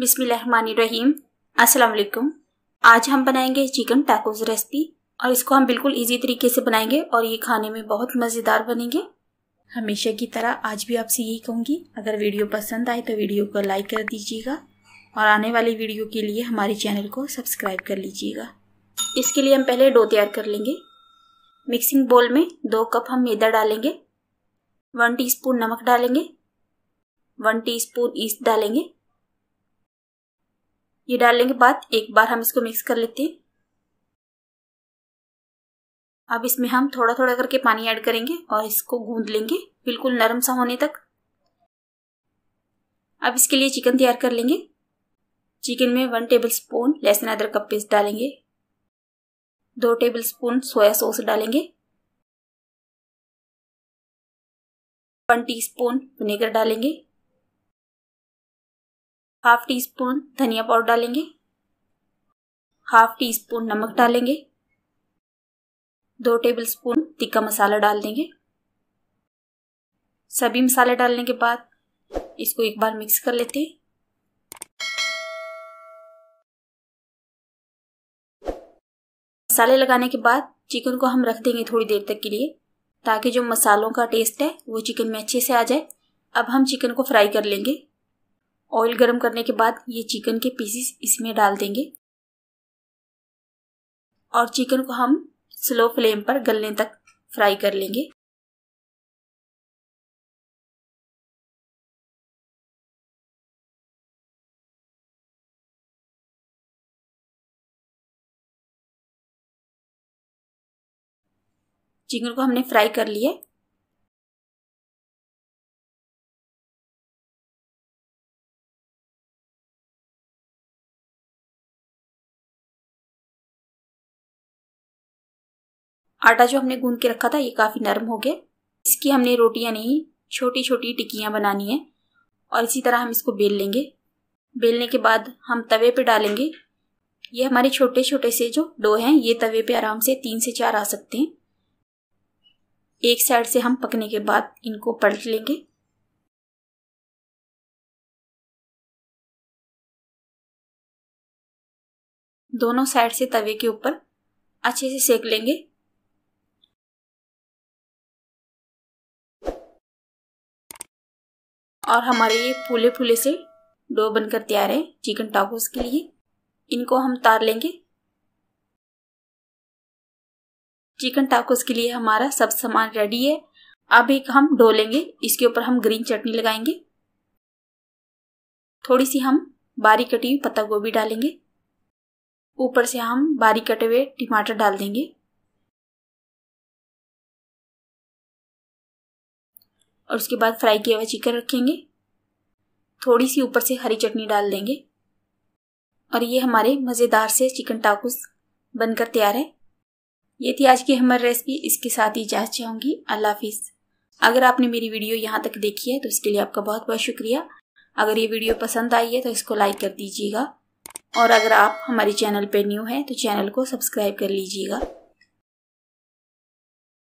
बिसमीम असलकम आज हम बनाएंगे चिकन टैकोज रेसिपी और इसको हम बिल्कुल इजी तरीके से बनाएंगे और ये खाने में बहुत मज़ेदार बनेंगे हमेशा की तरह आज भी आपसे यही कहूँगी अगर वीडियो पसंद आए तो वीडियो को लाइक कर दीजिएगा और आने वाली वीडियो के लिए हमारे चैनल को सब्सक्राइब कर लीजिएगा इसके लिए हम पहले डो तैयार कर लेंगे मिक्सिंग बोल में दो कप हम मैदा डालेंगे वन टीस्पून नमक डालेंगे वन टीस्पून ईस्ट डालेंगे ये डालने के बाद एक बार हम इसको मिक्स कर लेते हैं अब इसमें हम थोड़ा थोड़ा करके पानी ऐड करेंगे और इसको गूंद लेंगे बिल्कुल नरम सा होने तक अब इसके लिए चिकन तैयार कर लेंगे चिकन में वन टेबल स्पून लहसुन अदरक का पेस्ट डालेंगे दो टेबल स्पून सोया सॉस डालेंगे वन टीस्पून विनेगर डालेंगे हाफ टी स्पून धनिया पाउडर डालेंगे हाफ टी स्पून नमक डालेंगे दो टेबल स्पून तिक्का मसाला डाल देंगे सभी मसाले डालने के बाद इसको एक बार मिक्स कर लेते हैं मसाले लगाने के बाद चिकन को हम रख देंगे थोड़ी देर तक के लिए ताकि जो मसालों का टेस्ट है वो चिकन में अच्छे से आ जाए अब हम चिकन को फ्राई कर लेंगे ऑयल गर्म करने के बाद ये चिकन के पीसेस इसमें डाल देंगे और चिकन को हम स्लो फ्लेम पर गलने तक फ्राई कर लेंगे चिकन को हमने फ्राई कर लिया आटा जो हमने गूंद के रखा था ये काफ़ी नरम हो गया इसकी हमने रोटियां नहीं छोटी छोटी टिक्कियां बनानी है और इसी तरह हम इसको बेल लेंगे बेलने के बाद हम तवे पे डालेंगे ये हमारे छोटे छोटे से जो डो हैं ये तवे पे आराम से तीन से चार आ सकते हैं एक साइड से हम पकने के बाद इनको पलट लेंगे दोनों साइड से तवे के ऊपर अच्छे से सेक लेंगे और हमारे ये फूले फूले से डो बनकर तैयार है चिकन टाकोस के लिए इनको हम तार लेंगे चिकन टाकोस के लिए हमारा सब सामान रेडी है अब एक हम डो लेंगे इसके ऊपर हम ग्रीन चटनी लगाएंगे थोड़ी सी हम बारीक कटी हुई पत्ता गोभी डालेंगे ऊपर से हम बारीक कटे हुए टमाटर डाल देंगे और उसके बाद फ्राई किया हुआ चिकन रखेंगे थोड़ी सी ऊपर से हरी चटनी डाल देंगे और ये हमारे मज़ेदार से चिकन टाकोस बनकर तैयार है ये थी आज की हमारी रेसिपी इसके साथ ही जांच चाहूँगी अल्लाह हाफिज़ अगर आपने मेरी वीडियो यहाँ तक देखी है तो इसके लिए आपका बहुत बहुत शुक्रिया अगर ये वीडियो पसंद आई है तो इसको लाइक कर दीजिएगा और अगर आप हमारे चैनल पर न्यू हैं तो चैनल को सब्सक्राइब कर लीजिएगा